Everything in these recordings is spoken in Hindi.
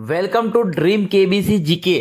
वेलकम टू ड्रीम के बी सी जी के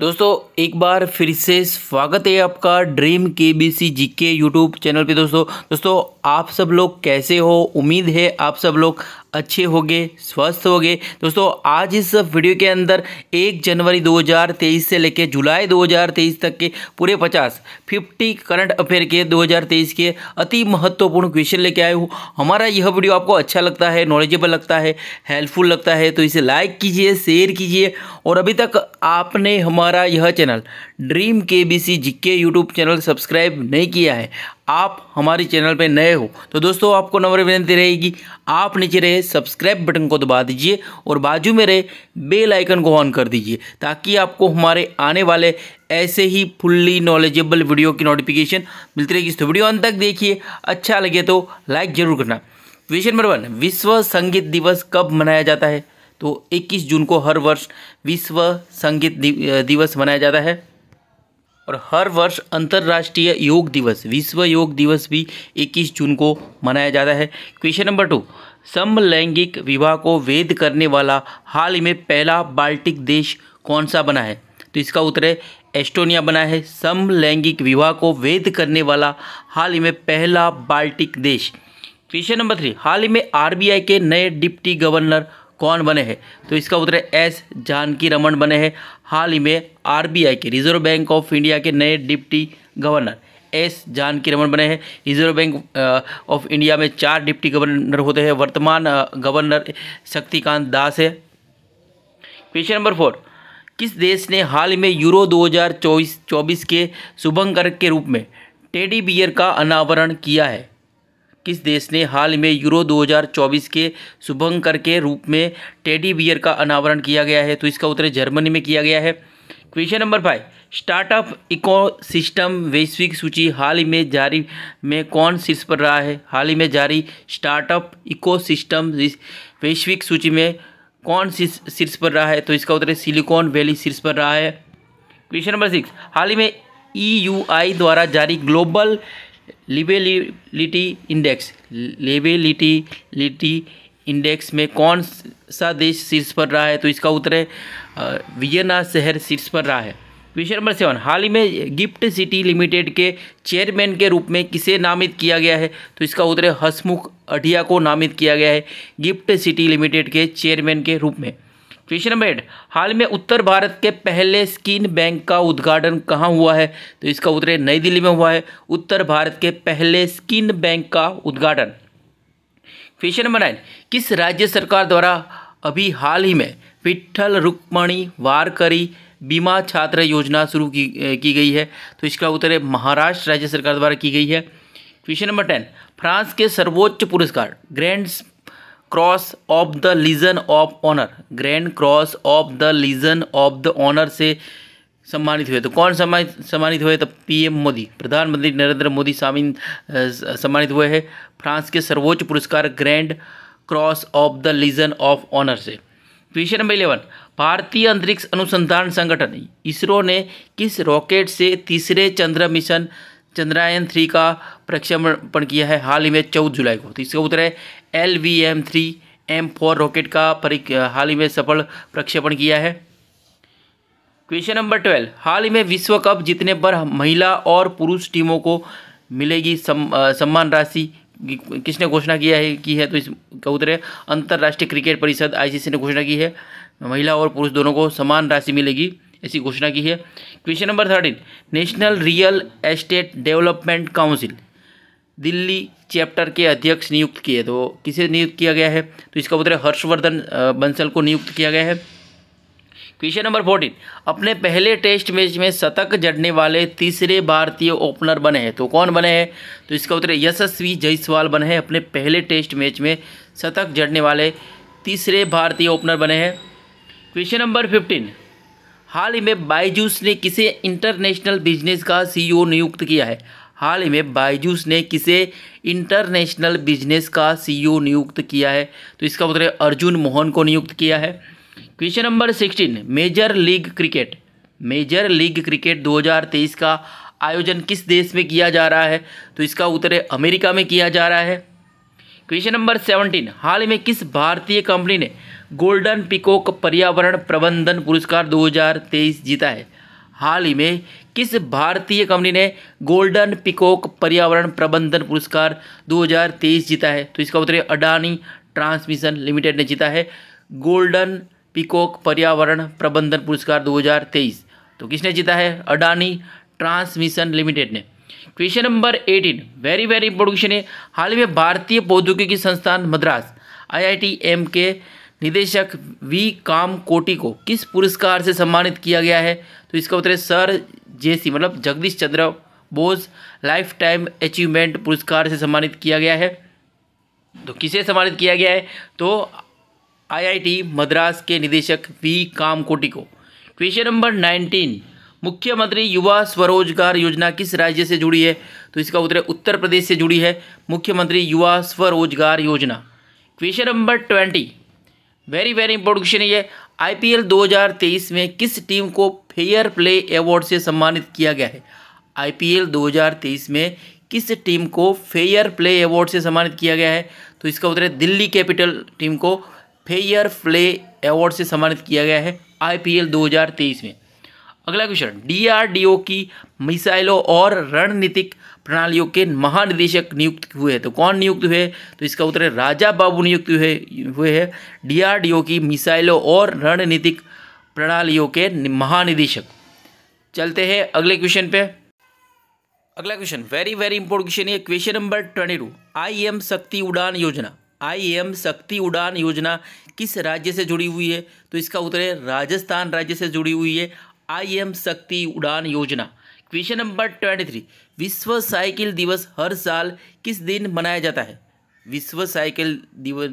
दोस्तों एक बार फिर से स्वागत है आपका ड्रीम के बी सी जी के यूट्यूब चैनल पे दोस्तों दोस्तों आप सब लोग कैसे हो उम्मीद है आप सब लोग अच्छे होंगे स्वस्थ गए दोस्तों आज इस वीडियो के अंदर एक जनवरी 2023 से लेकर जुलाई 2023 तक के पूरे 50 50 करंट अफेयर के 2023 के अति महत्वपूर्ण क्वेश्चन लेके आए हूँ हमारा यह वीडियो आपको अच्छा लगता है नॉलेजेबल लगता है हेल्पफुल लगता है तो इसे लाइक कीजिए शेयर कीजिए और अभी तक आपने हमारा यह चैनल ड्रीम के बी सी जी के यूट्यूब चैनल सब्सक्राइब नहीं किया है आप हमारे चैनल पर नए हो तो दोस्तों आपको नंबर विनती रहेगी आप नीचे रहे सब्सक्राइब बटन को दबा दीजिए और बाजू में रहे बेल आइकन को ऑन कर दीजिए ताकि आपको हमारे आने वाले ऐसे ही फुल्ली नॉलेजेबल वीडियो की नोटिफिकेशन मिलती रहेगी तो वीडियो अंत तक देखिए अच्छा लगे तो लाइक ज़रूर करना क्वेश्चन नंबर वन विश्व संगीत दिवस कब मनाया जाता है तो 21 जून को हर वर्ष विश्व संगीत दिवस मनाया जाता है और हर वर्ष अंतर्राष्ट्रीय योग दिवस विश्व योग दिवस भी 21 जून को मनाया जाता है क्वेश्चन नंबर टू समलैंगिक विवाह को वेद करने वाला हाल ही में पहला बाल्टिक देश कौन सा बना है तो इसका उत्तर है एस्टोनिया बना है समलैंगिक विवाह को वेद करने वाला हाल ही में पहला बाल्टिक देश क्वेश्चन नंबर थ्री हाल ही में आरबीआई के नए डिप्टी गवर्नर कौन बने हैं तो इसका उत्तर है एस जानकी रमन बने हैं हाल ही में आरबीआई के रिजर्व बैंक ऑफ इंडिया के नए deputy governor S Janaki Raman बने हैं रिजर्व बैंक ऑफ इंडिया में चार डिप्टी गवर्नर होते हैं वर्तमान गवर्नर शक्तिकांत दास है क्वेश्चन नंबर फोर किस देश ने हाल ही में यूरो 2024 के शुभंकर के रूप में टेडी बियर का अनावरण किया है किस देश ने हाल में यूरो 2024 के शुभंकर के रूप में टेडी बियर का अनावरण किया गया है तो इसका उत्तर जर्मनी में किया गया है question number five startup ecosystem वैश्विक सूची हाल ही में जारी में कौन शीर्ष पर रहा है हाल ही में जारी स्टार्टअप इकोसिस्टम वैश्विक सूची में कौन शीर्ष पर रहा है तो इसका उत्तर है सिलिकॉन वैली शीर्ष पर रहा है क्वेश्चन नंबर सिक्स हाल ही में ई द्वारा जारी ग्लोबल लिबेलिटी इंडेक्स लेबेलिटी लिटी इंडेक्स में कौन सा देश शीर्ष पर रहा है तो इसका उत्तर है वियना शहर शीर्ष पर रहा है क्वेश्चन नंबर सेवन हाल ही में गिफ्ट सिटी लिमिटेड के चेयरमैन के रूप में किसे नामित किया गया है तो इसका उत्तर है हसमुख अढ़िया को नामित किया गया है गिफ्ट सिटी लिमिटेड के चेयरमैन के रूप में क्वेश्चन नंबर एट हाल में उत्तर भारत के पहले स्किन बैंक का उद्घाटन कहाँ हुआ है तो इसका उत्तर नई दिल्ली में हुआ है उत्तर भारत के पहले स्किन बैंक का उद्घाटन क्वेश्चन नंबर नाइन किस राज्य सरकार द्वारा अभी हाल ही में विट्ठल रुक्मणी वारकरी बीमा छात्र योजना शुरू की की गई है तो इसका उत्तर है महाराष्ट्र राज्य सरकार द्वारा की गई है क्वेश्चन नंबर टेन फ्रांस के सर्वोच्च पुरस्कार Grand Cross of the Legion of Honour Grand Cross of the Legion of the Honour से सम्मानित हुए तो कौन सम्मानित सम्मानित हुए तो पीएम मोदी प्रधानमंत्री नरेंद्र मोदी शामिल सम्मानित हुए हैं फ्रांस के सर्वोच्च पुरस्कार Grand Cross of the Legion of Honour से तो क्वेश्चन नंबर इलेवन भारतीय अंतरिक्ष अनुसंधान संगठन इसरो ने किस रॉकेट से तीसरे चंद्र मिशन चंद्रयान थ्री का प्रक्षेपण किया है हाल ही में चौदह जुलाई को तो इसका उत्तर है L V M three M four rocket का हाल ही में सफल प्रक्षेपण किया है क्वेश्चन नंबर ट्वेल्व हाल ही में विश्व कप जीतने पर महिला और पुरुष टीमों को मिलेगी सम, आ, सम्मान राशि किसने घोषणा किया है की है तो इसका उत्तर है अंतर्राष्ट्रीय क्रिकेट परिषद आईसीसी ने घोषणा की है महिला और पुरुष दोनों को समान राशि मिलेगी ऐसी घोषणा की है question number thirteen national real estate development council Delhi chapter के अध्यक्ष नियुक्त किए तो किसे नियुक्त किया गया है तो इसका उत्तर हर्षवर्धन बंसल को नियुक्त किया गया है क्वेश्चन नंबर फोर्टीन अपने पहले टेस्ट मैच में शतक जड़ने वाले तीसरे भारतीय ओपनर बने हैं तो कौन बने हैं तो इसका उत्तर यशस्वी जायसवाल बने हैं अपने पहले टेस्ट मैच में शतक जड़ने वाले तीसरे भारतीय ओपनर बने हैं क्वेश्चन नंबर फिफ्टीन हाल ही में बाईजूस ने किसे इंटरनेशनल बिजनेस का सीईओ नियुक्त किया है हाल ही में बाईजूस ने किसे इंटरनेशनल बिजनेस का सीईओ नियुक्त किया है तो इसका है अर्जुन मोहन को नियुक्त किया है question number sixteen major league cricket major league cricket 2023 का आयोजन किस देश में किया जा रहा है तो इसका उत्तर है अमेरिका में किया जा रहा है क्वेश्चन नंबर सेवनटीन हाल ही में किस भारतीय कंपनी ने गोल्डन पिकॉक पर्यावरण प्रबंधन पुरस्कार 2023 जीता है हाल ही में किस भारतीय कंपनी ने गोल्डन पिकॉक पर्यावरण प्रबंधन पुरस्कार 2023 जीता है तो इसका उत्तर अडानी ट्रांसमिशन लिमिटेड ने जीता है गोल्डन पिकॉक पर्यावरण प्रबंधन पुरस्कार 2023 तो किसने जीता है अडानी ट्रांसमिशन लिमिटेड ने question number eighteen very very important question है हाल ही में भारतीय प्रौद्योगिकी संस्थान मद्रास टी एम के निदेशक वी काम कोटी को किस पुरस्कार से सम्मानित किया गया है तो इसका उत्तर है सर जेसी मतलब Jagdish Chandra Bose life time achievement पुरस्कार से सम्मानित किया गया है तो किसे सम्मानित किया गया है तो आईआईटी मद्रास के निदेशक वी काम कोटी को क्वेश्चन नंबर नाइनटीन मुख्यमंत्री युवा स्वरोजगार योजना किस राज्य से जुड़ी है तो इसका उत्तर उत्तर प्रदेश से जुड़ी है मुख्यमंत्री युवा स्वरोजगार योजना question number twenty very very important question ये आईपीएल 2023 में किस टीम को फेयर प्ले अवार्ड से सम्मानित किया गया है आईपीएल 2023 में किस टीम को फेयर प्ले अवार्ड से सम्मानित किया गया है तो इसका उत्तर है दिल्ली कैपिटल टीम को फेयर प्ले अवार्ड से सम्मानित किया गया है आईपीएल 2023 में अगला क्वेश्चन डीआरडीओ की मिसाइलों और रणनीतिक प्रणालियों के महानिदेशक नियुक्त हुए तो कौन नियुक्त हुए तो इसका उत्तर है राजा बाबू नियुक्त हुए हुए है डीआरडीओ की मिसाइलों और रणनीतिक प्रणालियों के महानिदेशक चलते हैं अगले क्वेश्चन पे अगला question very very important question है question number twenty two I am शक्ति उड़ान योजना आई एम शक्ति उड़ान योजना किस राज्य से जुड़ी हुई है तो इसका उत्तर है राजस्थान राज्य से जुड़ी हुई है आई एम शक्ति उड़ान योजना क्वेश्चन नंबर ट्वेंटी थ्री विश्व साइकिल दिवस हर साल किस दिन मनाया जाता है विश्व साइकिल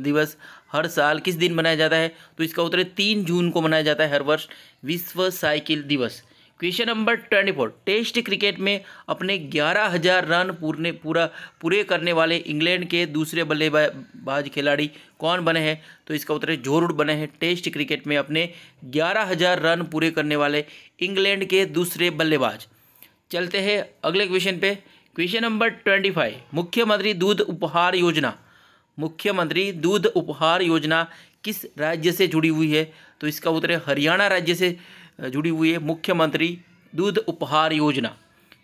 दिवस हर साल किस दिन मनाया जाता है तो इसका उत्तर है तीन जून को मनाया जाता है हर वर्ष विश्व साइकिल दिवस question number twenty four test cricket में अपने ग्यारह हजार रन पूरे पूरा पूरे करने वाले इंग्लैंड के दूसरे बल्लेबाज खिलाड़ी कौन बने हैं तो इसका उत्तर है जोरूड बने हैं टेस्ट क्रिकेट में अपने ग्यारह हजार रन पूरे करने वाले इंग्लैंड के दूसरे बल्लेबाज चलते हैं अगले क्वेश्चन पे क्वेश्चन नंबर ट्वेंटी फाइव मुख्यमंत्री दूध उपहार योजना मुख्यमंत्री दूध उपहार योजना किस राज्य से जुड़ी हुई है तो इसका उत्तर है हरियाणा राज्य से जुड़ी हुई है मुख्यमंत्री दूध उपहार योजना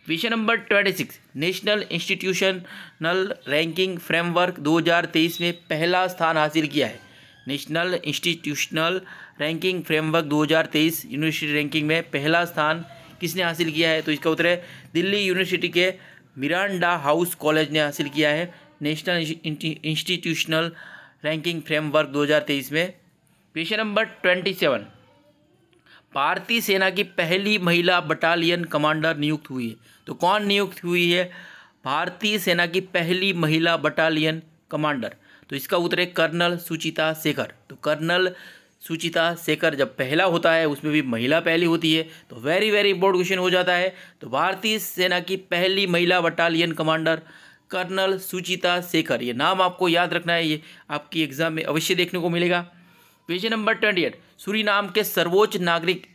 question number twenty six national institutional ranking framework 2023 में पहला स्थान हासिल किया है national institutional ranking framework 2023 university ranking में पहला स्थान किसने हासिल किया है तो इसका उत्तर है दिल्ली यूनिवर्सिटी के मिरांडा हाउस कॉलेज ने हासिल किया है नेशनल इंस्टीट्यूशनल रैंकिंग फ्रेमवर्क 2023 में क्वेश्चन नंबर ट्वेंटी सेवन भारतीय सेना की पहली महिला बटालियन कमांडर नियुक्त हुई है तो कौन नियुक्त हुई है भारतीय सेना की पहली महिला बटालियन कमांडर तो इसका उत्तर है कर्नल सुचिता शेखर तो कर्नल सुचिता शेखर जब पहला होता है उसमें भी महिला पहली होती है तो वेरी वेरी इंपॉर्टेंट क्वेश्चन हो जाता है तो भारतीय सेना की पहली महिला battalion commander colonel Suchita Shekhar ये नाम आपको याद रखना है ये आपकी एग्जाम में अवश्य देखने को मिलेगा question number twenty eight Suriname के सर्वोच्च नागरिक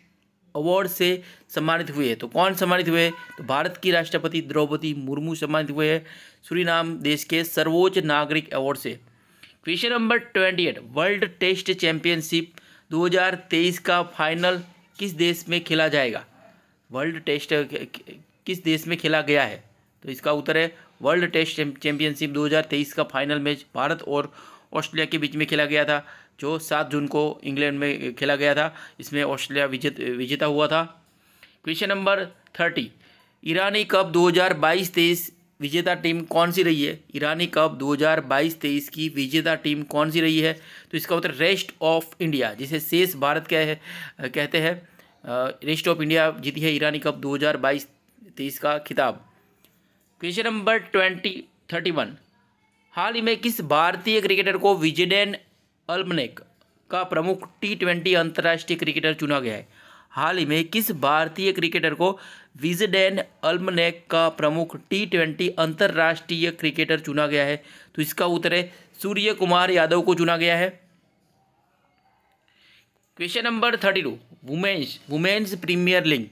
अवार्ड से सम्मानित हुए हैं तो कौन सम्मानित हुए तो भारत की राष्ट्रपति द्रौपदी मुर्मू सम्मानित हुए हैं सूरीनाम देश के सर्वोच्च नागरिक अवार्ड से question number twenty eight world test championship 2023 का फाइनल किस देश में खेला जाएगा वर्ल्ड टेस्ट किस देश में खेला गया है तो इसका उत्तर है वर्ल्ड टेस्ट चैंपियनशिप 2023 का फाइनल मैच भारत और ऑस्ट्रेलिया के बीच में खेला गया था जो सात जून को इंग्लैंड में खेला गया था इसमें ऑस्ट्रेलिया विजेता हुआ था question number thirty Irani cup 2022 हज़ार विजेता टीम कौन सी रही है ईरानी कप 2022-23 की विजेता टीम कौन सी रही है तो इसका उत्तर रेस्ट ऑफ इंडिया जिसे शेष भारत क्या है कहते हैं रेस्ट ऑफ इंडिया जीती है ईरानी कप 2022-23 का खिताब question number twenty thirty one हाल ही में किस भारतीय क्रिकेटर को विजेडेन अल्मनेक का प्रमुख टी ट्वेंटी अंतर्राष्ट्रीय क्रिकेटर चुना गया है हाल ही में किस भारतीय क्रिकेटर को विजडेन अल्मनेक का प्रमुख टी ट्वेंटी अंतर्राष्ट्रीय क्रिकेटर चुना गया है तो इसका उत्तर है सूर्य कुमार यादव को चुना गया है question number thirty two women's women's premier league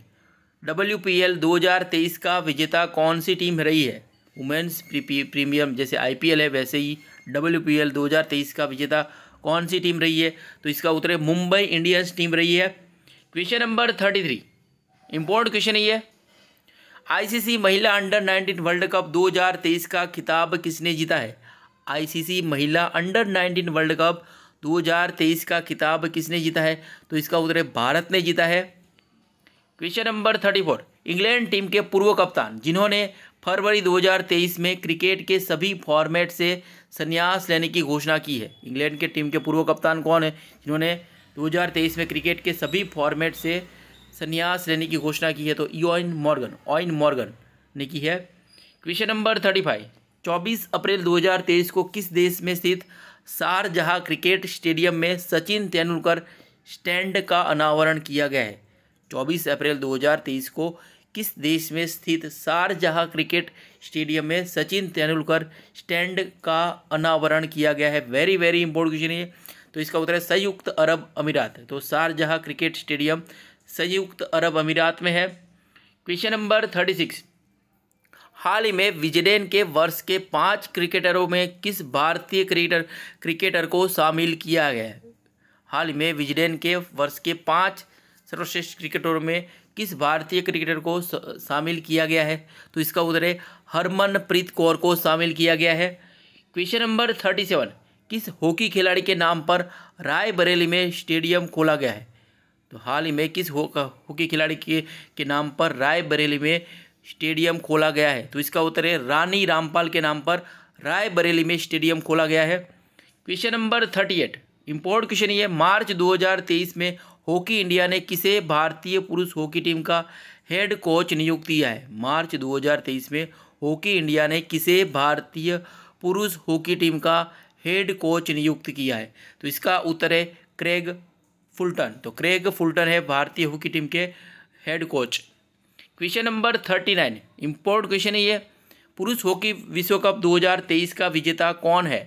W P L दो हज़ार तेईस का विजेता कौन सी टीम रही है वुमेन्स प्रीमियम जैसे आई पी एल है वैसे ही डब्ल्यू पी एल दो हज़ार तेईस का विजेता कौन सी टीम रही है तो इसका उत्तर है मुंबई इंडियंस टीम रही है question number thirty three important question ये आईसीसी महिला अंडर 19 वर्ल्ड कप 2023 का खिताब किसने जीता है आईसीसी महिला अंडर 19 वर्ल्ड कप 2023 का खिताब किसने जीता है तो इसका उत्तर है भारत ने जीता है question number thirty four England team के पूर्व कप्तान जिन्होंने फरवरी 2023 में क्रिकेट के सभी फॉर्मेट से संन्यास लेने की घोषणा की है इंग्लैंड के टीम के पूर्व कप्तान कौन है जिन्होंने तेईस में क्रिकेट के सभी फॉर्मेट से संन्यास लेने की घोषणा की है तो योइन मॉर्गन ऑइन मॉर्गन ने की है क्वेश्चन नंबर थर्टी फाइव चौबीस अप्रैल 2023 को किस देश में स्थित शारजहाँ क्रिकेट स्टेडियम में सचिन तेंदुलकर स्टैंड का अनावरण किया गया है 24 अप्रैल 2023 को किस देश में स्थित शारजहाँ क्रिकेट स्टेडियम में सचिन तेंदुलकर स्टैंड का अनावरण किया गया है वेरी वेरी इंपॉर्टेंट क्वेश्चन है तो इसका उत्तर है संयुक्त अरब अमीरात तो शारजहाँ क्रिकेट स्टेडियम संयुक्त अरब अमीरात में है क्वेश्चन नंबर थर्टी सिक्स हाल ही में विजडेन के वर्ष के पांच क्रिकेटरों में किस भारतीय क्रिकेटर क्रिकेटर को शामिल किया गया है हाल ही में विजडेन के वर्ष के पांच सर्वश्रेष्ठ क्रिकेटरों में किस भारतीय क्रिकेटर को शामिल किया गया है तो इसका उत्तर है हरमनप्रीत कौर को शामिल किया गया है क्वेश्चन नंबर थर्टी सेवन किस हॉकी खिलाड़ी के नाम पर रायबरेली में स्टेडियम खोला गया है तो हाल ही में किस हॉकी खिलाड़ी के, के नाम पर रायबरेली में स्टेडियम खोला गया है तो इसका उत्तर है रानी रामपाल के नाम पर रायबरेली में स्टेडियम खोला गया है question number thirty eight import question ये मार्च 2023 में हॉकी इंडिया ने किसे भारतीय पुरुष हॉकी टीम का हेड कोच नियुक्त किया है मार्च 2023 में हॉकी इंडिया ने किसे भारतीय पुरुष हॉकी टीम का हेड कोच नियुक्त किया है तो इसका उत्तर है क्रेग फुलटन तो क्रेग फुलटन है भारतीय हॉकी टीम के head coach question number thirty nine import question है ये पुरुष हॉकी विश्व कप 2023 का विजेता कौन है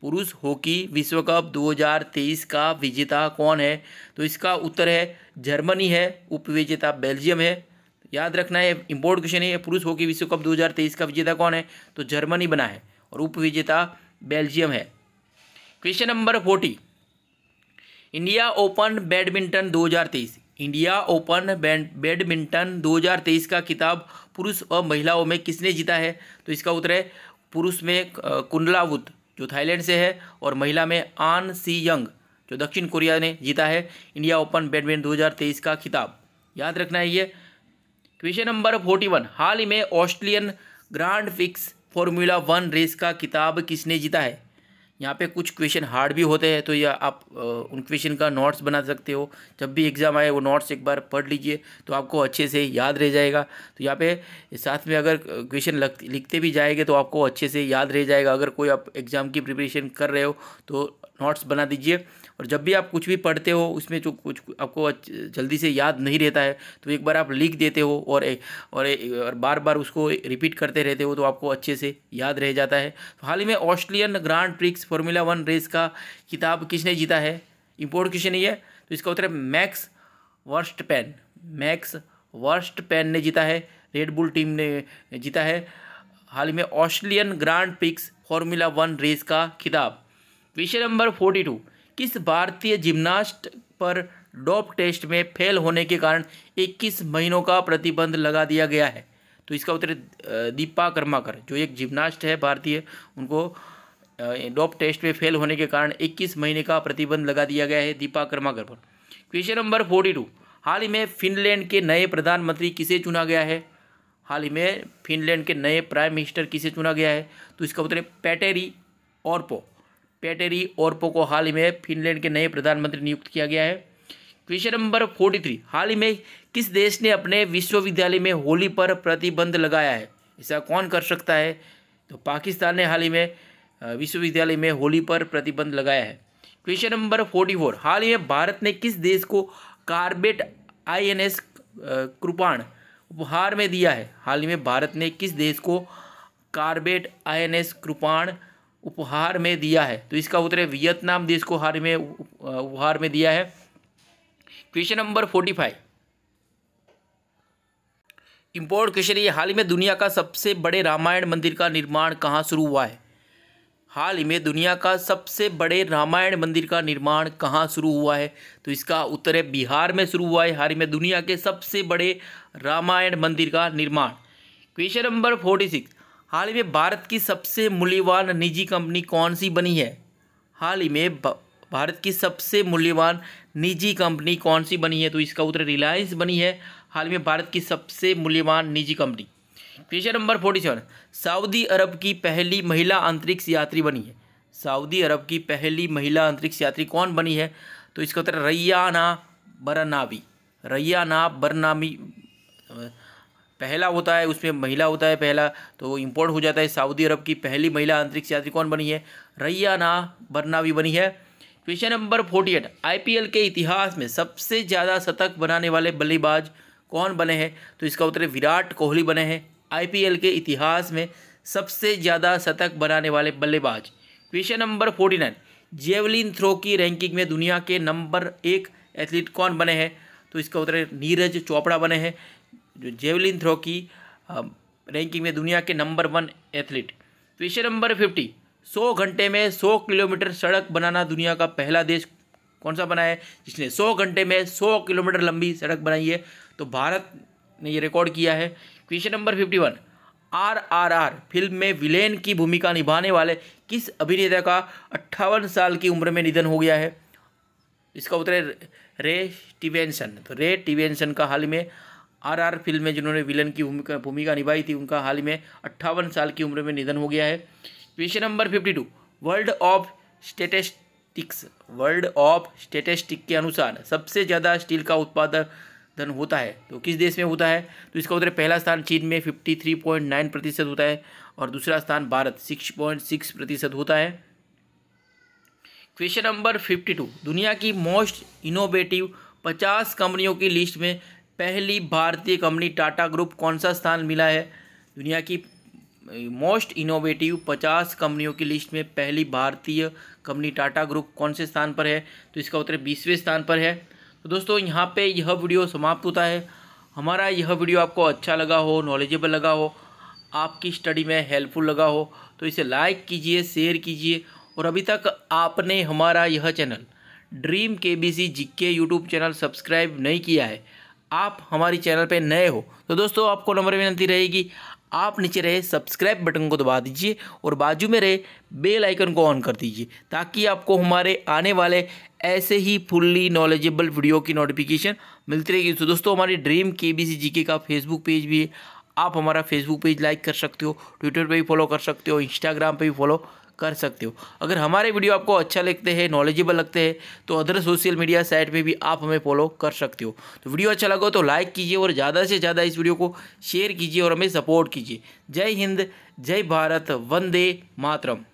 पुरुष हॉकी विश्व कप 2023 का विजेता कौन है तो इसका उत्तर है जर्मनी है उपविजेता बेल्जियम है याद रखना है इम्पोर्ट क्वेश्चन है पुरुष हॉकी विश्व कप 2023 का विजेता कौन है तो जर्मनी बना है और उपविजेता बेल्जियम है question number forty India open badminton 2023 India open badminton 2023 का किताब पुरुष और महिलाओं में किसने जीता है तो इसका उत्तर है पुरुष में कुंडलावुत जो थाईलैंड से है और महिला में आन सी यंग जो दक्षिण कोरिया ने जीता है इंडिया ओपन बैडमिंटन 2023 का खिताब याद रखना है ये क्वेश्चन नंबर फोर्टी वन हाल ही में Australian grand prix formula one race का खिताब किसने जीता है यहाँ पे कुछ क्वेश्चन हार्ड भी होते हैं तो या आप उन क्वेश्चन का नोट्स बना सकते हो जब भी एग्ज़ाम आए वो नोट्स एक बार पढ़ लीजिए तो आपको अच्छे से याद रह जाएगा तो यहाँ पे साथ में अगर क्वेश्चन लिखते भी जाएंगे तो आपको अच्छे से याद रह जाएगा अगर कोई आप एग्ज़ाम की प्रिपरेशन कर रहे हो तो नोट्स बना दीजिए और जब भी आप कुछ भी पढ़ते हो उसमें जो कुछ आपको जल्दी से याद नहीं रहता है तो एक बार आप लिख देते हो और एक और, ए, और बार बार उसको रिपीट करते रहते हो तो आपको अच्छे से याद रह जाता है तो हाल ही में Australian grand prix formula one race का किताब किसने जीता है इम्पोर्ट क्वेश्चन ही है तो इसका उत्तर है Max Verstappen Max Verstappen ने जीता है रेड बुल टीम ने जीता है हाल ही में Australian grand prix formula one race का खिताब विषय नंबर फोर्टी टू किस भारतीय जिम्नास्ट पर डोप टेस्ट में फेल होने के कारण 21 महीनों का प्रतिबंध लगा दिया गया है तो इसका उत्तर दीपा कर्माकर जो एक जिम्नास्ट है भारतीय उनको डोप टेस्ट में फेल होने के कारण 21 महीने का प्रतिबंध लगा दिया गया है दीपा कर्माकर पर क्वेश्चन नंबर फोर्टी टू हाल ही में फिनलैंड के नए प्रधानमंत्री किसे चुना गया है हाल ही में फिनलैंड के नए प्राइम मिनिस्टर किसे चुना गया है तो इसका उत्तर है पैटेरी और पो पेटेरी ओरपो को हाल ही में फिनलैंड के नए प्रधानमंत्री नियुक्त किया गया है क्वेश्चन नंबर फोर्टी थ्री हाल ही में किस देश ने अपने विश्वविद्यालय में होली पर प्रतिबंध लगाया है ऐसा कौन कर सकता है तो पाकिस्तान ने हाल ही में विश्वविद्यालय में होली पर प्रतिबंध लगाया है क्वेश्चन नंबर फोर्टी फोर हाल ही में भारत ने किस देश को कार्बेट आईएनएस कृपाण उपहार में दिया है हाल ही में भारत ने किस देश को कार्बेट आईएनएस कृपाण उपहार में दिया है तो इसका उत्तर है वियतनाम देश को हार में उपहार में दिया है question number forty five import question ये हाल ही में दुनिया का सबसे बड़े रामायण मंदिर का निर्माण कहाँ शुरू हुआ है हाल ही में दुनिया का सबसे बड़े रामायण मंदिर का निर्माण कहाँ शुरू हुआ है तो इसका उत्तर है बिहार में शुरू हुआ है हाल ही में दुनिया के सबसे बड़े रामायण मंदिर का निर्माण क्वेश्चन नंबर फोर्टी सिक्स हाल ही में भारत की सबसे मूल्यवान निजी कंपनी कौन सी बनी है हाल ही में भारत की सबसे मूल्यवान निजी कंपनी कौन सी बनी है तो इसका उत्तर रिलायंस बनी है हाल ही में भारत की सबसे मूल्यवान निजी company question number forty seven सऊदी अरब की पहली महिला अंतरिक्ष यात्री बनी है सऊदी अरब की पहली महिला अंतरिक्ष यात्री कौन बनी है तो इसका उत्तर रैयाना बरनावी रैयाना बरनामी पहला होता है उसमें महिला होता है पहला तो वो इम्पोर्ट हो जाता है सऊदी अरब की पहली महिला अंतरिक्ष यात्री कौन बनी है रैयाना बरनावी बनी है question number forty eight IPL के इतिहास में सबसे ज़्यादा शतक बनाने वाले बल्लेबाज कौन बने हैं तो इसका उत्तर विराट कोहली बने हैं आई के इतिहास में सबसे ज़्यादा शतक बनाने वाले बल्लेबाज question number forty nine javelin throw की रैंकिंग में दुनिया के नंबर एक एथलीट कौन बने हैं तो इसका उत्तर नीरज चोपड़ा बने हैं जो जेवलिन थ्रो की रैंकिंग में दुनिया के नंबर वन एथलीट विषय नंबर फिफ्टी सौ घंटे में सौ किलोमीटर सड़क बनाना दुनिया का पहला देश कौन सा बना है जिसने सौ घंटे में सौ किलोमीटर लंबी सड़क बनाई है तो भारत ने ये रिकॉर्ड किया है question number fifty one R R R film में विलेन की भूमिका निभाने वाले किस अभिनेता का अट्ठावन साल की उम्र में निधन हो गया है इसका उत्तर है रे टिवेंसन तो रे टिवेंसन का हाल में आर आर फिल्म में जिन्होंने विलन की भूमिका निभाई थी उनका हाल ही में अट्ठावन साल की उम्र में निधन हो गया है question number fifty two world of statistics world of statistic के अनुसार सबसे ज़्यादा स्टील का उत्पादन होता है तो किस देश में होता है तो इसका उत्तर पहला स्थान चीन में फिफ्टी थ्री पॉइंट नाइन प्रतिशत होता है और दूसरा स्थान भारत सिक्स पॉइंट सिक्स प्रतिशत होता है क्वेश्चन नंबर फिफ्टी टू दुनिया की मोस्ट इनोवेटिव पचास कंपनियों की लिस्ट में पहली भारतीय कंपनी टाटा ग्रुप कौन सा स्थान मिला है दुनिया की मोस्ट इनोवेटिव पचास कंपनियों की लिस्ट में पहली भारतीय कंपनी टाटा ग्रुप कौन से स्थान पर है तो इसका उत्तर बीसवें स्थान पर है तो दोस्तों यहाँ पे यह वीडियो समाप्त होता है हमारा यह वीडियो आपको अच्छा लगा हो नॉलेजेबल लगा हो आपकी स्टडी में हेल्पफुल लगा हो तो इसे लाइक कीजिए शेयर कीजिए और अभी तक आपने हमारा यह चैनल ड्रीम के बी सी जी के यूट्यूब चैनल सब्सक्राइब नहीं किया है आप हमारी चैनल पे नए हो तो दोस्तों आपको नंबर विनती रहेगी आप नीचे रहे सब्सक्राइब बटन को दबा दीजिए और बाजू में रहे बेल आइकन को ऑन कर दीजिए ताकि आपको हमारे आने वाले ऐसे ही फुल्ली नॉलेजेबल वीडियो की नोटिफिकेशन मिलती रहेगी तो दोस्तों हमारी ड्रीम के बी सी जी के का फेसबुक पेज भी है आप हमारा फेसबुक पेज लाइक कर सकते हो ट्विटर पर भी फॉलो कर सकते हो इंस्टाग्राम पर भी फॉलो कर सकते हो अगर हमारे वीडियो आपको अच्छा लगते हैं नॉलेजेबल लगते हैं तो अदर सोशल मीडिया साइट पे भी आप हमें फॉलो कर सकते हो तो वीडियो अच्छा लगा तो लाइक कीजिए और ज़्यादा से ज़्यादा इस वीडियो को शेयर कीजिए और हमें सपोर्ट कीजिए जय हिंद जय भारत वंदे मातरम